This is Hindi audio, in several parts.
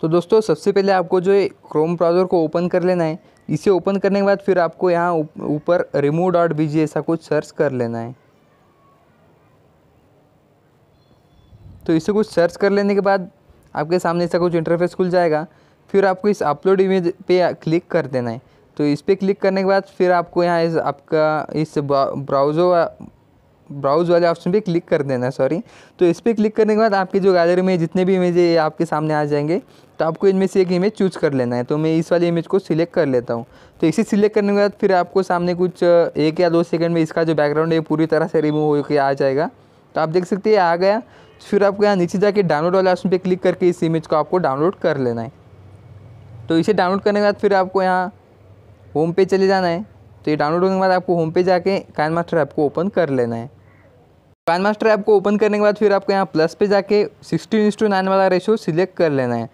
तो दोस्तों सबसे पहले आपको जो है क्रोम ब्राउज़र को ओपन कर लेना है इसे ओपन करने के बाद फिर आपको यहाँ ऊपर रिमूव डॉट बी ऐसा कुछ सर्च कर लेना है तो इसे कुछ सर्च कर लेने के बाद आपके सामने ऐसा कुछ इंटरफेस खुल जाएगा फिर आपको इस अपलोड इमेज पे क्लिक कर देना है तो इस पर क्लिक करने के बाद फिर आपको यहाँ इस आपका इस ब्राउज़र ब्राउज वाले ऑप्शन पे क्लिक कर देना सॉरी तो इस पर क्लिक करने के बाद आपके जो गैलरी में जितने भी इमेज है आपके सामने आ जाएंगे तो आपको इनमें से एक इमेज चूज कर लेना है तो मैं इस वाली इमेज को सिलेक्ट कर लेता हूँ तो इसे सिलेक्ट करने के बाद फिर आपको सामने कुछ एक या दो सेकंड में इसका जो बैकग्राउंड है पूरी तरह से रिमूव होकर आ जाएगा तो आप देख सकते हैं आ गया तो फिर आपको यहाँ नीचे जाके डाउनलोड वाले ऑप्शन पर क्लिक करके इस इमेज को आपको डाउनलोड कर लेना है तो इसे डाउनलोड करने के बाद फिर आपको यहाँ होम पे चले जाना है तो ये डाउनलोड होने के बाद आपको होम पे जाके कैन मास्टर ऐप को ओपन कर लेना है पैन मास्टर ऐप को ओपन करने के बाद फिर आपको यहाँ प्लस पे जाके सिक्सटीन इंस टू नाइन वाला रेशो सिलेक्ट कर लेना है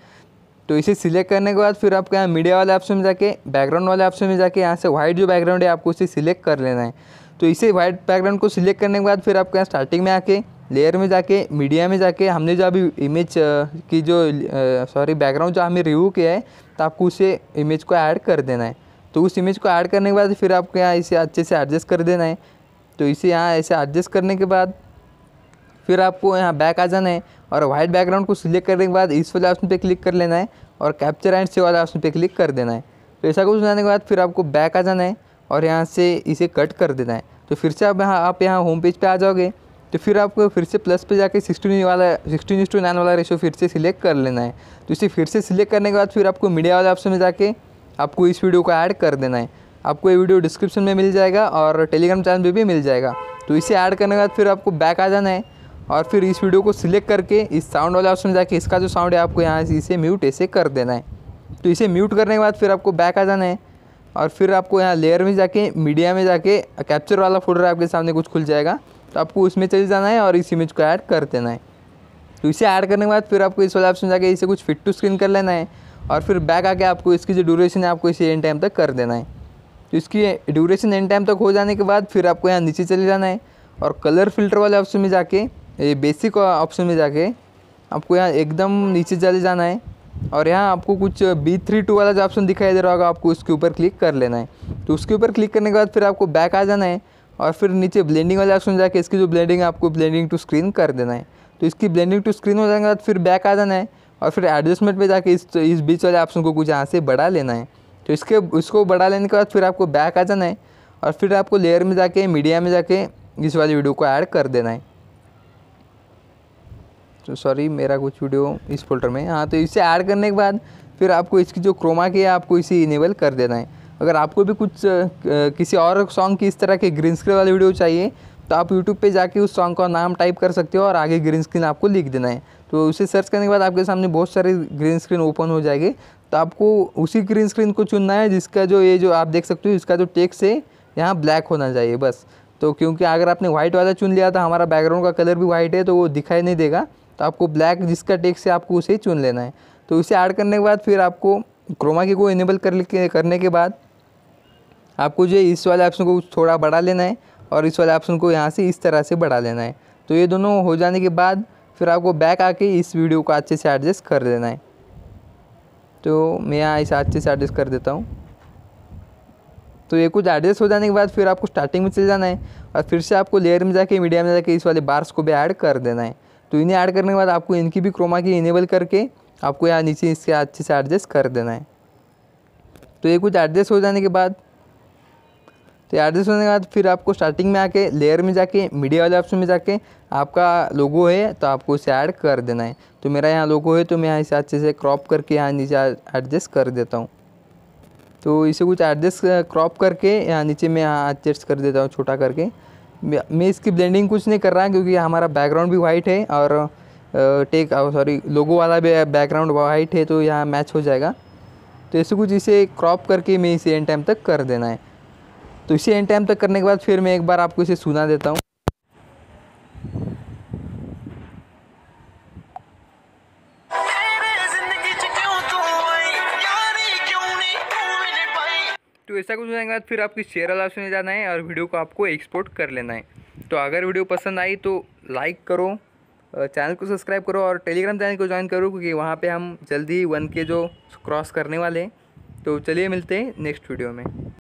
तो इसे सिलेक्ट करने के बाद फिर आपको यहाँ मीडिया वाले ऑप्शन में जाके बैकग्राउंड वाले ऑप्शन में जाके यहाँ से वाइट जो बैकग्राउंड है आपको उसे सिलेक्ट कर लेना है तो इसे व्हाइट बैकग्राउंड को सिलेक्ट करने के बाद फिर आपको यहाँ स्टार्टिंग में आके लेयर में जाके मीडिया में जाके हमने जो अभी इमेज की जो सॉरी बैकग्राउंड जो हमने रिव्यू किया है तो आपको उसे इमेज को ऐड कर देना है तो उस इमेज को ऐड करने के बाद फिर आपको यहाँ इसे अच्छे से एडजस्ट कर देना है तो इसे यहाँ ऐसे एडजस्ट करने के बाद फिर आपको यहाँ बैक आ जाना है और वाइट बैकग्राउंड को सिलेक्ट करने के बाद इस वाले ऑप्शन पे क्लिक कर लेना है और कैप्चर एंड से वाला ऑप्शन पे क्लिक कर देना है तो ऐसा कुछ बनाने के बाद फिर आपको बैक आ जाना है और यहाँ से इसे कट कर देना है तो फिर से आप यहाँ आप यहाँ होम पेज पर आ जाओगे तो फिर आपको फिर से प्लस पे जाके सिक्सटीन वाला सिक्सटीन टू नाइन वाला रेशो फिर से सिलेक्ट कर लेना है तो इसे फिर से सिलेक्ट करने के बाद फिर आपको मीडिया वाले ऑप्शन में जाके आपको इस वीडियो को ऐड कर देना है आपको ये वीडियो डिस्क्रिप्शन में मिल जाएगा और टेलीग्राम चैनल पर भी मिल जाएगा तो इसे ऐड करने के बाद फिर आपको बैक आ जाना है और फिर इस वीडियो को सिलेक्ट करके इस साउंड वाले ऑप्शन में जाके इसका जो साउंड है आपको यहाँ से इसे म्यूट ऐसे कर देना है तो इसे म्यूट करने के बाद फिर आपको बैक आ जाना है और फिर आपको यहाँ लेयर में जाके मीडिया में जाके कैप्चर वाला फोल्डर आपके सामने कुछ खुल जाएगा तो आपको उसमें चले जाना है और इस इमेज को ऐड कर देना है तो इसे ऐड करने के बाद फिर आपको इस वाले ऑप्शन में जाके इसे कुछ फिट टू स्क्रीन कर लेना है और फिर बैक आके आपको इसकी जो ड्यूरेशन है आपको इसे एंड टाइम तक कर देना है तो इसकी ड्यूरेशन एंड टाइम तक हो जाने के बाद फिर आपको यहाँ नीचे चले जाना है और कलर फिल्टर वाले ऑप्शन में जाके ये बेसिक ऑप्शन में जाके आपको यहाँ एकदम नीचे चले जाना है और यहाँ आपको कुछ बी थ्री टू वाला जो ऑप्शन दिखाई दे रहा होगा आपको उसके ऊपर क्लिक कर लेना है तो उसके ऊपर क्लिक करने के बाद फिर आपको बैक आ जाना है और फिर नीचे ब्लेंडिंग वाले ऑप्शन जाके इसकी जो ब्लेंडिंग है आपको ब्लेंडिंग टू स्क्रीन कर देना है तो इसकी ब्लेंडिंग टू स्क्रीन हो जाने के बाद फिर बैक आ जाना है और फिर एडजस्टमेंट पर जाके इस इस बीच वाले ऑप्शन को कुछ यहाँ से बढ़ा लेना है तो इसके इसको बढ़ा लेने के बाद फिर आपको बैक आ जाना है और फिर आपको लेयर में जाके मीडिया में जाके इस वाली वीडियो को ऐड कर देना है तो सॉरी मेरा कुछ वीडियो इस फोल्डर में हाँ तो इसे ऐड करने के बाद फिर आपको इसकी जो क्रोमा की है आपको इसे इनेबल कर देना है अगर आपको भी कुछ किसी और सॉन्ग की इस तरह के ग्रीन स्क्रीन वाली वीडियो चाहिए तो आप यूट्यूब पे जाके उस सॉन्ग का नाम टाइप कर सकते हो और आगे ग्रीन स्क्रीन आपको लिख देना है तो उसे सर्च करने के बाद आपके सामने बहुत सारे ग्रीन स्क्रीन ओपन हो जाएगी तो आपको उसी ग्रीन स्क्रीन को चुनना है जिसका जो ये जो आप देख सकते हो इसका जो टेक्स है यहाँ ब्लैक होना चाहिए बस तो क्योंकि अगर आपने व्हाइट वाला चुन लिया था हमारा बैकग्राउंड का कलर भी व्हाइट है तो वो दिखाई नहीं देगा तो आपको ब्लैक जिसका टेक्स है आपको उसे चुन लेना है तो उसे ऐड करने के बाद फिर आपको क्रोमा की को इनेबल कर करने के बाद आपको जो है इस वाले ऑप्शन को थोड़ा बढ़ा लेना है और इस वाले ऑप्शन को यहाँ से इस तरह से बढ़ा लेना है तो ये दोनों हो जाने के बाद फिर आपको बैक आके इस वीडियो को अच्छे से एडजस्ट कर देना है तो मैं यहाँ इसे अच्छे से एडजस्ट कर देता हूँ तो ये कुछ एडजस्ट हो जाने के बाद फिर आपको स्टार्टिंग में चले जाना है और फिर से आपको लेयर में जाके मीडिया में जाके इस वाले बार्स को भी ऐड कर देना है तो इन्हें ऐड करने के बाद आपको इनकी भी क्रोमा की इनेबल करके आपको यहाँ नीचे इसके अच्छे से एडजस्ट कर देना है तो ये कुछ एडजस्ट हो जाने के बाद तो यार दिस होने के बाद फिर आपको स्टार्टिंग में आके लेयर में जाके मीडिया वाले ऑप्शन में जाके आपका लोगो है तो आपको इसे ऐड कर देना है तो मेरा यहाँ लोगो है तो मैं यहाँ इसे अच्छे से क्रॉप करके यहाँ नीचे एडजस्ट कर देता हूँ तो इसे कुछ एडजस्ट क्रॉप करके यहाँ नीचे मैं यहाँ एडजस्ट कर देता हूँ छोटा करके मैं इसकी ब्लेंडिंग कुछ नहीं कर रहा क्योंकि हमारा बैकग्राउंड भी वाइट है और टेक सॉरी लोगो वाला भी बैकग्राउंड वाइट है तो यहाँ मैच हो जाएगा तो ऐसे कुछ इसे क्रॉप करके मैं इसे एंड टाइम तक कर देना है तो इसे एंड टाइम तक करने के बाद फिर मैं एक बार आपको इसे सुना देता हूँ तो ऐसा कुछ होने के बाद फिर आपको शेयर ऑप्शन सुने जाना है और वीडियो को आपको एक्सपोर्ट कर लेना है तो अगर वीडियो पसंद आई तो लाइक करो चैनल को सब्सक्राइब करो और टेलीग्राम चैनल को ज्वाइन करो क्योंकि वहाँ पे हम जल्दी वन के जो क्रॉस करने वाले हैं तो चलिए मिलते हैं नेक्स्ट वीडियो में